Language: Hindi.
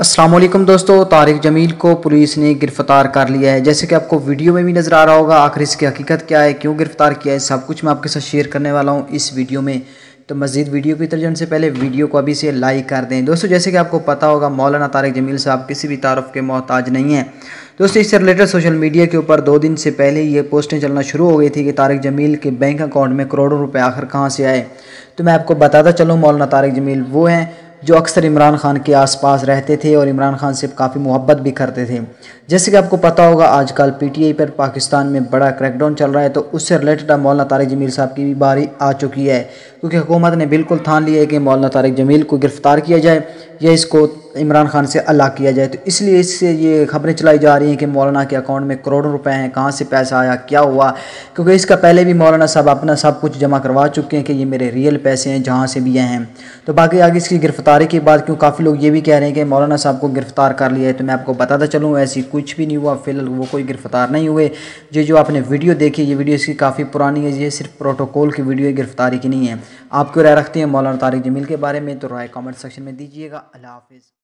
असलम दोस्तों तारिक जमील को पुलिस ने गिरफ्तार कर लिया है जैसे कि आपको वीडियो में भी नज़र आ रहा होगा आखिर इसकी हकीकत क्या है क्यों गिरफ्तार किया है सब कुछ मैं आपके साथ शेयर करने वाला हूँ इस वीडियो में तो मजीद वीडियो की तरफ से पहले वीडियो को अभी से लाइक कर दें दोस्तों जैसे कि आपको पता होगा मौलाना तारिक जमील साहब किसी भी तारफ़ के मोहताज नहीं है दोस्तों इससे रिलेटेड सोशल मीडिया के ऊपर दो दिन से पहले ये पोस्टें चलना शुरू हो गई थी कि तारिक जमील के बैंक अकाउंट में करोड़ों रुपये आखिर कहाँ से आए तो मैं आपको बताता चलूँ मौलाना तारिक जमील वो हैं जो अक्सर इमरान खान के आसपास रहते थे और इमरान खान से काफ़ी मोहब्बत भी करते थे जैसे कि आपको पता होगा आजकल पीटीआई पर पाकिस्तान में बड़ा क्रैकडाउन चल रहा है तो उससे रिलेटेड अब मौलाना तारिक जमील साहब की भी बारी आ चुकी है क्योंकि हुकूमत ने बिल्कुल ठान लिया है कि मौलाना तारिक जमील को गिरफ़्तार किया जाए या इसको इमरान खान से अलग किया जाए तो इसलिए इससे ये खबरें चलाई जा रही हैं कि मौलाना के अकाउंट में करोड़ों रुपए हैं कहाँ से पैसा आया क्या हुआ क्योंकि इसका पहले भी मौलाना साहब अपना सब कुछ जमा करवा चुके हैं कि ये मेरे रियल पैसे हैं जहाँ से भी हैं तो बाकी आगे इसकी गिरफ्तारी के बाद क्यों काफ़ी लोग ये भी कह रहे हैं कि मौलाना साहब को गिरफ़्तार कर लिया है तो मैं आपको बताता चलूँ ऐसी कुछ भी नहीं हुआ फिलहाल वो कोई गिरफ़्तार नहीं हुए ये जो आपने वीडियो देखी ये वीडियो इसकी काफ़ी पुरानी है ये सिर्फ प्रोटोकॉल की वीडियो गिरफ़्तारी की नहीं है आपको राय रखते हैं मौलाना तारिक जमील के बारे में तो राय कॉमेंट सेक्शन में दीजिएगा अल्लाह हाफिज़